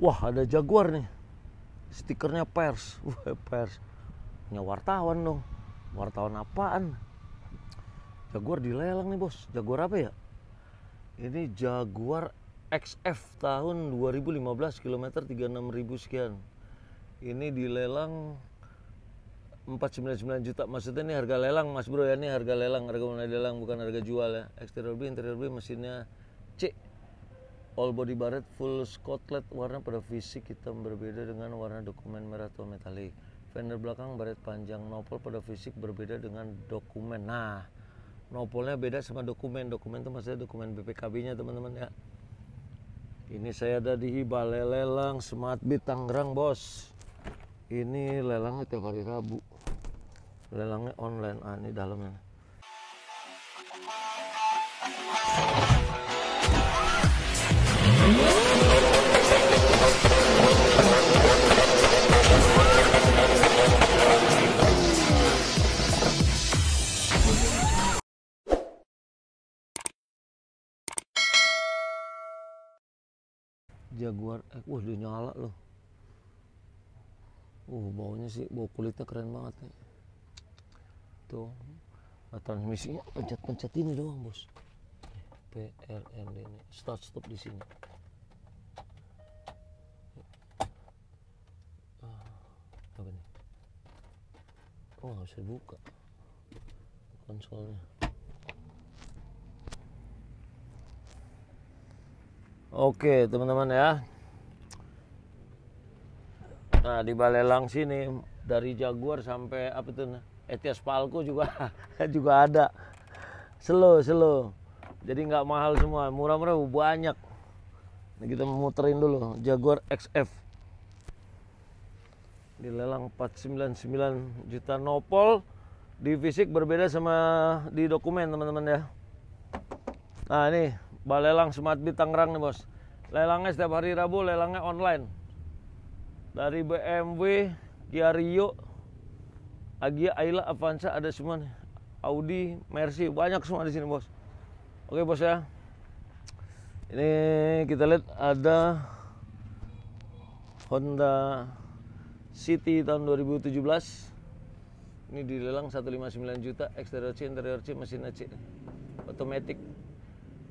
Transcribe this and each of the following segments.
wah ada jaguar nih stikernya pers wah pers punya wartawan dong wartawan apaan jaguar dilelang nih bos jaguar apa ya ini jaguar XF tahun 2015 km 36.000 sekian ini dilelang 499 juta maksudnya ini harga lelang mas bro ya ini harga lelang harga mulai lelang bukan harga jual ya exterior B interior B mesinnya C All body barret full scotlet warna pada fisik hitam berbeda dengan warna dokumen merah atau metalik. Fender belakang barret panjang nopol pada fisik berbeda dengan dokumen. Nah, nopolnya beda sama dokumen. Dokumen itu maksudnya dokumen BPKB-nya teman-teman ya. Ini saya ada di Balai Lelang Smart Beat Tangerang, Bos. Ini lelangnya tiap hari Rabu. Lelangnya online, ah, ini dalamnya. Jaguar eh wah udah nyala loh. Uh, baunya sih, bau kulitnya keren banget nih. Tuh, nah, transmisinya pencet-pencet ini doang bos. PLN ini start stop di sini oh nggak bisa buka konsolnya Oke teman-teman ya Nah di Balelang sini dari Jaguar sampai apa itu Etias Palco juga juga ada selo selo jadi nggak mahal semua murah-murah banyak nah, kita muterin dulu Jaguar XF dilelang 499 juta nopol di fisik berbeda sama di dokumen teman-teman ya nah ini balelang Smart Beat Tangerang nih bos lelangnya setiap hari Rabu lelangnya online dari BMW Kia Rio Agia Ayla Avanza ada semua nih Audi Mercy banyak semua di sini bos Oke bos ya. Ini kita lihat ada Honda City tahun 2017. Ini dilelang 159 juta, Exterior C, interior C, mesin C, Automatic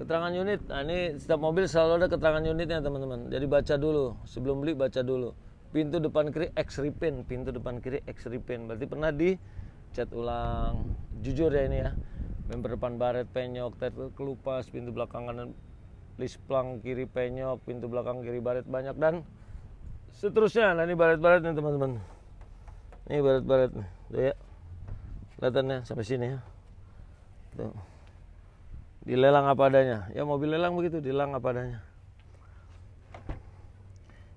Keterangan unit, nah ini setiap mobil selalu ada keterangan unitnya teman-teman. Jadi baca dulu, sebelum beli baca dulu. Pintu depan kiri X repaint, pintu depan kiri X repaint. Berarti pernah dicat ulang. Jujur ya ini ya member depan baret penyok tertel kelupas pintu belakang kanan lisplang kiri penyok pintu belakang kiri baret banyak dan seterusnya nah ini baret-baret nih teman-teman ini baret-baret tuh ya kelihatannya sampai sini ya tuh dilelang apa adanya ya mobil lelang begitu dilelang apa adanya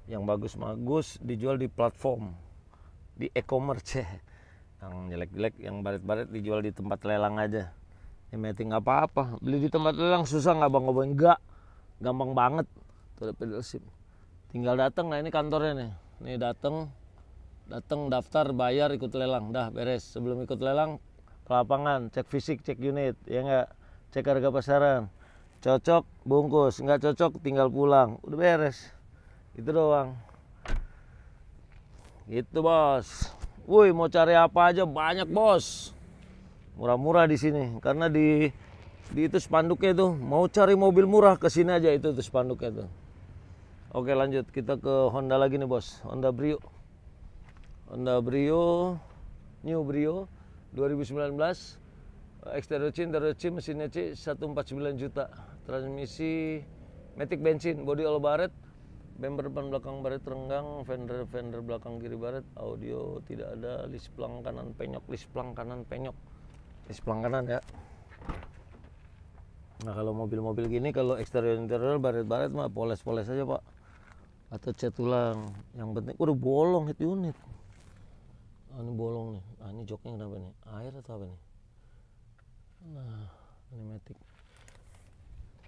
yang bagus bagus dijual di platform di e-commerce yang jelek-jelek yang baret-baret dijual di tempat lelang aja ya meeting apa-apa beli di tempat lelang susah nggak bang ngobain nggak gampang banget tuh dealership tinggal datang nah ini kantornya nih ini datang datang daftar bayar ikut lelang dah beres sebelum ikut lelang ke lapangan cek fisik cek unit ya nggak cek harga pasaran cocok bungkus nggak cocok tinggal pulang udah beres itu doang itu bos woi mau cari apa aja banyak bos murah-murah di sini karena di di itu spanduknya itu mau cari mobil murah ke sini aja itu tuh spanduknya itu oke lanjut kita ke Honda lagi nih bos Honda Brio Honda Brio New Brio 2019 eksterior C interior C mesinnya C 149 juta transmisi Metik bensin body all baret bumper depan belakang baret renggang fender fender belakang kiri baret audio tidak ada list pelang kanan penyok list pelang kanan penyok di sebelah kanan ya nah kalau mobil-mobil gini kalau eksterior interior baret-baret mah poles-poles aja pak atau cat tulang yang penting udah bolong itu unit nah, ini bolong nih nah, ini joknya kenapa nih air atau apa nih nah pneumatik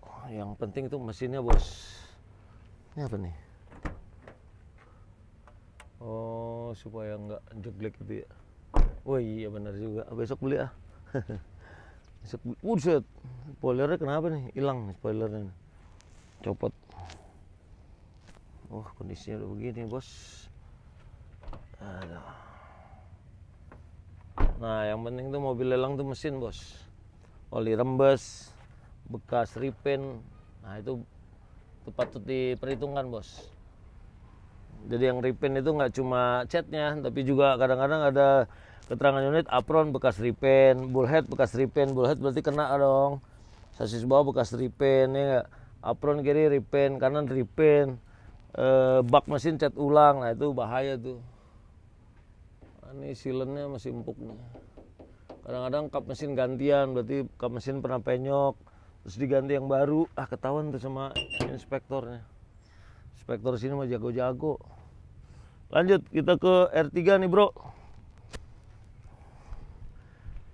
oh, yang penting itu mesinnya bos ini apa nih oh supaya nggak jeglek gitu ya oh iya benar juga besok beli ah Buset, spoilernya kenapa nih? Hilang spoilernya. Copot. Oh, kondisinya udah begini, Bos. Aduh. Nah, yang penting tuh mobil lelang tuh mesin, Bos. Oli rembes, bekas ripen. Nah, itu itu patut diperhitungkan, Bos. Jadi yang ripen itu nggak cuma catnya, tapi juga kadang-kadang ada Keterangan unit apron bekas repaint, bullhead bekas repaint, bullhead berarti kena dong. Sasis bawah bekas repaint ya gak? Apron kiri repaint, kanan repaint. E, eh, bak mesin cat ulang, nah itu bahaya tuh. Nah, ini silennya masih empuk nih. Kadang-kadang kap mesin gantian, berarti kap mesin pernah penyok, terus diganti yang baru, ah ketahuan tuh sama inspektornya. Inspektor sini mah jago-jago. Lanjut kita ke R3 nih, Bro.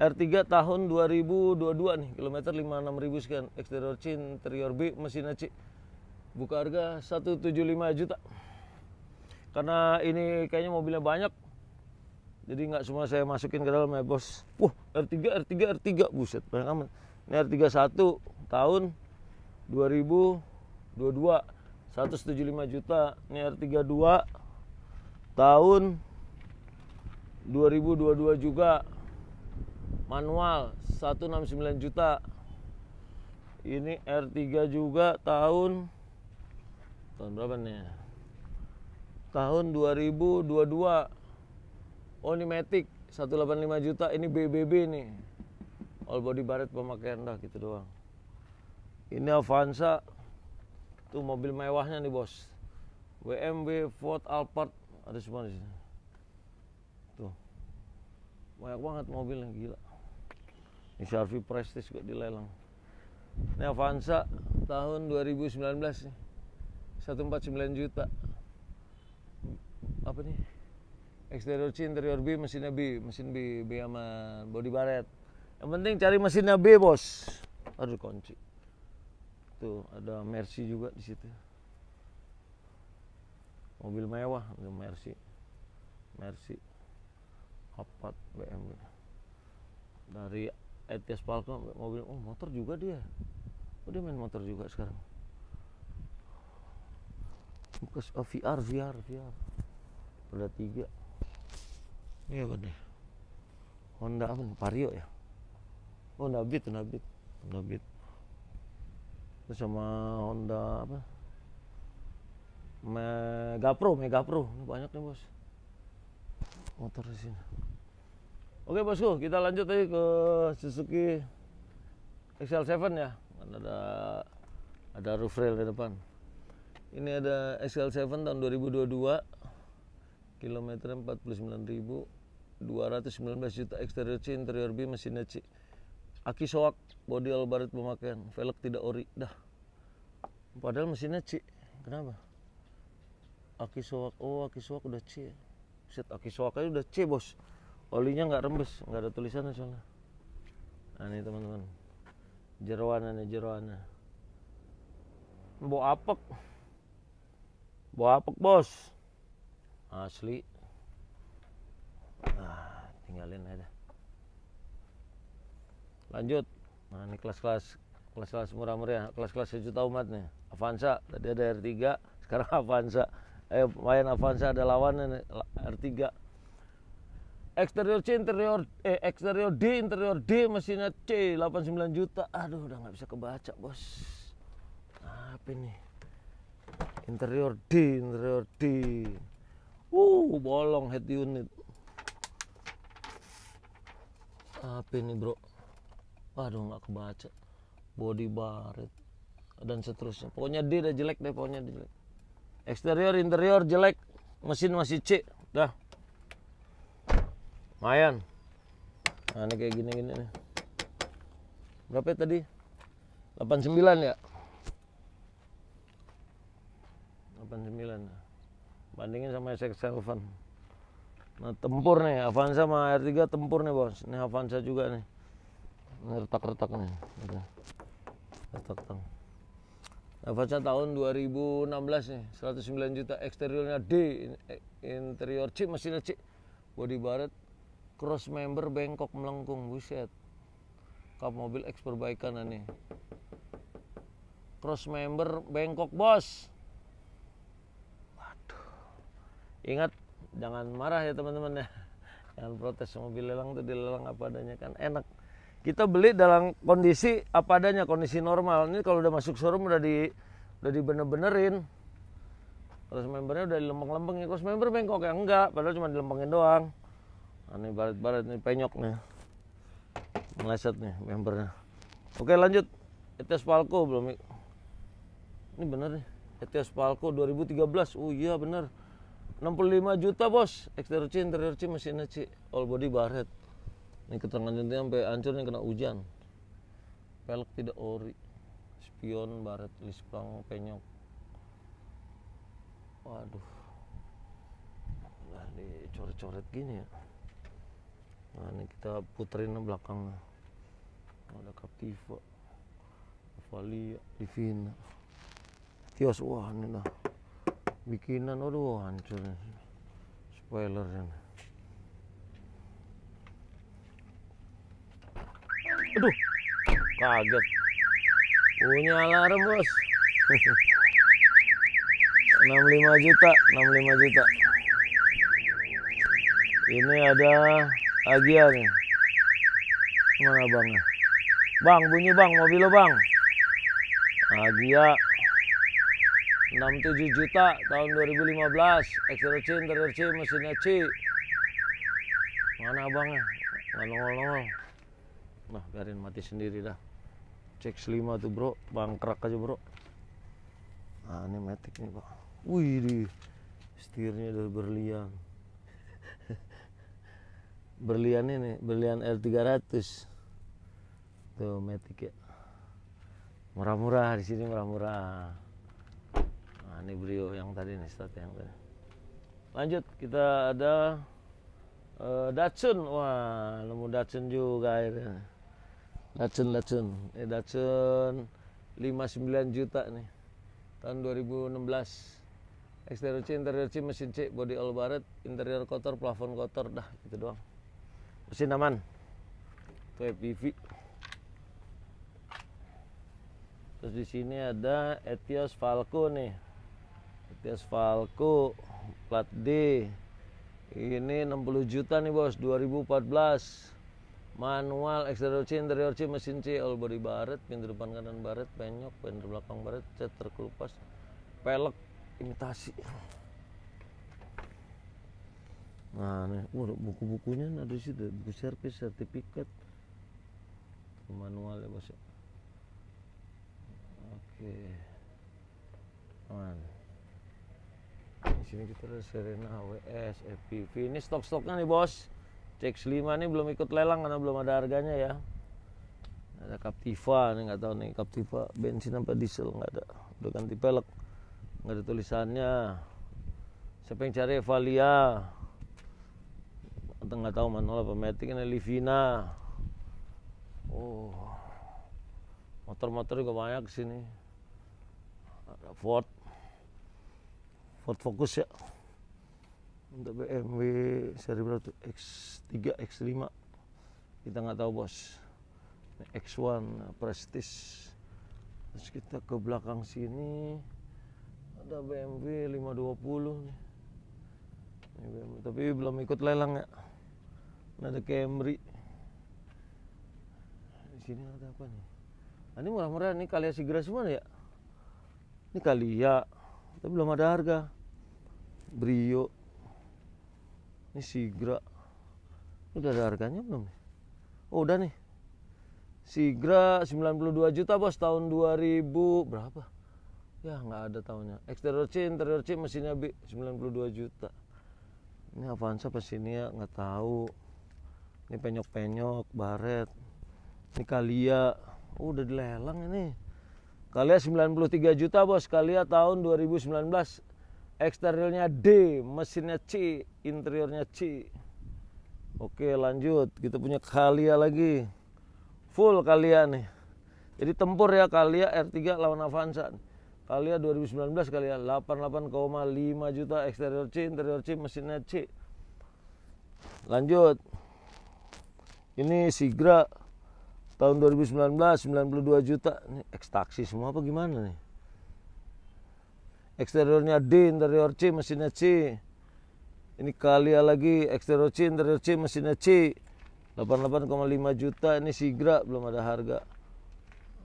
R3 tahun 2022 nih, kilometer 56000 sekian, eksterior C, interior B, mesin C. Buka harga 175 juta. Karena ini kayaknya mobilnya banyak. Jadi nggak semua saya masukin ke dalam ya, Bos. Wah, R3 R3 R3 buset, banyak amat. Ini R31 tahun 2022 175 juta. Ini R32 tahun 2022 juga manual 169 juta ini R3 juga tahun tahun berapa nih tahun 2022 oh ini Matic 185 juta ini BBB nih all body baret pemakaian dah gitu doang ini Avanza tuh mobil mewahnya nih bos WMW Ford Alphard ada semua di tuh banyak banget mobil yang gila ini Sharpie Prestige kok dilelang ini Avanza tahun 2019 nih 149 juta apa nih exterior C interior B mesinnya B mesin B B sama body baret yang penting cari mesinnya B bos aduh kunci tuh ada Mercy juga di situ mobil mewah Mercy Mercy Apat BMW dari ETS Falcon mobil oh motor juga dia oh dia main motor juga sekarang bekas oh, VR VR VR udah tiga iya kan Honda apa nih Vario ya oh Nabit Nabit Nabit itu sama Honda apa megapro megapro ini banyak nih bos motor di sini Oke bosku, kita lanjut lagi ke Suzuki XL7 ya. Kan ada ada roof rail di depan. Ini ada XL7 tahun 2022 kilometer 49.219 juta eksterior C interior B mesinnya C. Aki soak, body all barat pemakaian, velg tidak ori. Dah. Padahal mesinnya C. Kenapa? Aki soak, oh aki soak udah C. Set aki soaknya udah C, Bos olinya nggak rembes nggak ada tulisannya soalnya nah ini teman-teman jeruan nih jeruannya Bawa apek bawa apek bos asli nah tinggalin aja lanjut nah ini kelas-kelas kelas-kelas murah-murah ya. kelas-kelas sejuta umat nih Avanza tadi ada R3 sekarang Avanza eh main Avanza ada lawannya nih, R3 Eksterior C, interior eh, eksterior D, interior D, mesinnya C, 89 juta. Aduh, udah nggak bisa kebaca, bos. Apa ini? Interior D, interior D. Uh, bolong head unit. Apa ini, bro? Aduh, nggak kebaca. Body baret dan seterusnya. Pokoknya D udah jelek deh, pokoknya jelek. eksterior interior jelek, mesin masih C. Dah. Mayan. Nah, ini kayak gini-gini nih. Berapa ya tadi? 89 ya? 89. Ya. Bandingin sama SX7. Nah, tempur nih. Avanza sama R3 tempur nih, Bos. Ini Avanza juga nih. Ini retak-retak nih. Retak-retak. Avanza tahun 2016 nih, 109 juta eksteriornya D, eh, interior C mesinnya C, body barat cross member bengkok melengkung buset kap mobil X perbaikan ini cross member bengkok bos waduh ingat jangan marah ya teman-teman ya jangan protes mobil lelang tuh dilelang apa adanya kan enak kita beli dalam kondisi apa adanya kondisi normal ini kalau udah masuk showroom udah di udah dibener-benerin cross membernya udah dilempeng-lempengin ya. cross member bengkok ya enggak padahal cuma dilempengin doang ini barat-barat ini penyok nih meleset nih membernya oke lanjut ETS Palco belum ini bener nih ETS Palco 2013 oh iya bener 65 juta bos Eksterior C interior C mesinnya C all body baret ini keterangan jentik sampai hancur nih kena hujan pelek tidak ori spion baret lisplang penyok waduh udah dicoret-coret gini ya nah ini kita puterin belakangnya ada Captiva Valia Divina Tios wah ini dah bikinan aduh hancur spoiler ini aduh kaget punya alarm bos 65 juta 65 juta ini ada Ajian nih. Mana abangnya? Bang, bunyi bang, mobil lo bang. Agia ya. 67 juta tahun 2015. Exero C, interior C, mesinnya C. Mana abangnya? Nggak nongol-nongol. Nah, biarin mati sendiri dah. Cek selima tuh bro, bangkrak aja bro. Nah, ini metik nih bang. Wih, di setirnya udah berlian berlian ini berlian L300 tuh metik ya murah-murah di sini murah-murah nah ini brio yang tadi nih stat yang tadi lanjut kita ada uh, Datsun wah nemu Datsun juga akhirnya Datsun Datsun eh Datsun 59 juta nih tahun 2016 Exterior C, interior C, mesin C, body all barat, interior kotor, plafon kotor, dah itu doang. Pusin aman Ito FPV. Terus di sini ada Etios Falco nih. Etios Falco plat D. Ini 60 juta nih bos 2014. Manual exterior C, interior C, mesin C, all body baret, pintu depan kanan baret, penyok, pintu belakang baret, cat terkelupas, pelek imitasi nah waduh buku-bukunya ada di situ buku servis sertifikat manual ya bos ya? oke aman. di sini kita ada Serena HWS FPV ini stok-stoknya nih bos CX5 ini belum ikut lelang karena belum ada harganya ya ada Captiva nih nggak tahu nih Captiva bensin apa diesel nggak ada udah ganti pelek nggak ada tulisannya siapa yang cari Valia atau nggak tahu manual apa matic ini Livina oh motor-motor juga banyak sini ada Ford Ford Focus ya untuk BMW seri berapa tuh X3 X5 kita nggak tahu bos ini X1 Prestige terus kita ke belakang sini ada BMW 520 nih ini BMW. tapi belum ikut lelang ya Nada Camry di sini ada apa nih nah, ini murah-murah nih, Kalia Sigra semua ya ini kali ya. tapi belum ada harga Brio ini Sigra ini udah ada harganya belum nih oh udah nih Sigra 92 juta bos tahun 2000 berapa ya nggak ada tahunnya exterior C interior C mesinnya B 92 juta ini Avanza ini ya nggak tahu ini penyok-penyok baret ini kalia oh, udah dilelang ini kalia 93 juta bos kalia tahun 2019 eksternalnya D mesinnya C interiornya C oke lanjut kita punya kalia lagi full kalia nih jadi tempur ya kalia R3 lawan Avanza Kalia 2019 kalia 88,5 juta eksterior C interior C mesinnya C lanjut ini Sigra tahun 2019 92 juta ini ekstaksi semua apa gimana nih eksteriornya D interior C mesinnya C ini Kalia lagi eksterior C interior C mesinnya C 88,5 juta ini Sigra belum ada harga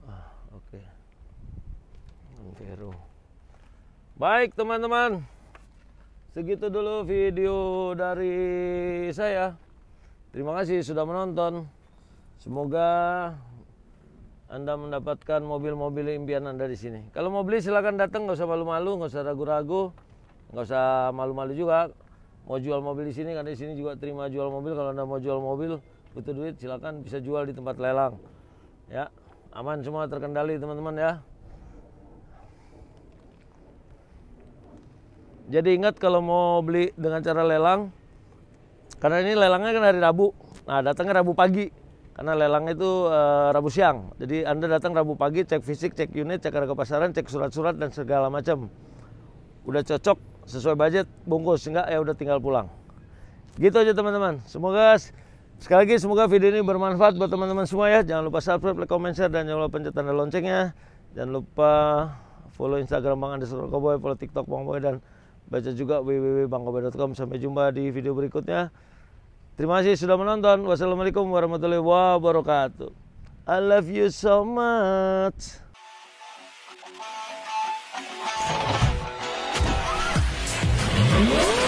ah, oke okay. Vero. Baik teman-teman, segitu dulu video dari saya. Terima kasih sudah menonton. Semoga Anda mendapatkan mobil-mobil impian Anda di sini. Kalau mau beli silahkan datang, nggak usah malu-malu, nggak usah ragu-ragu, nggak usah malu-malu juga. Mau jual mobil di sini, karena di sini juga terima jual mobil. Kalau Anda mau jual mobil, butuh duit, silahkan bisa jual di tempat lelang. Ya, aman semua terkendali teman-teman ya. Jadi ingat kalau mau beli dengan cara lelang, karena ini lelangnya kan hari Rabu. Nah, datangnya Rabu pagi. Karena lelang itu e, Rabu siang. Jadi Anda datang Rabu pagi, cek fisik, cek unit, cek harga pasaran, cek surat-surat dan segala macam. Udah cocok, sesuai budget, bungkus. Enggak, ya udah tinggal pulang. Gitu aja teman-teman. Semoga sekali lagi semoga video ini bermanfaat buat teman-teman semua ya. Jangan lupa subscribe, like, comment, share, dan jangan lupa pencet tanda loncengnya. Jangan lupa follow Instagram Bang Andes Rokoboy, follow TikTok Bang Boy, dan baca juga www.bangkobar.com sampai jumpa di video berikutnya terima kasih sudah menonton wassalamualaikum warahmatullahi wabarakatuh I love you so much Yeah.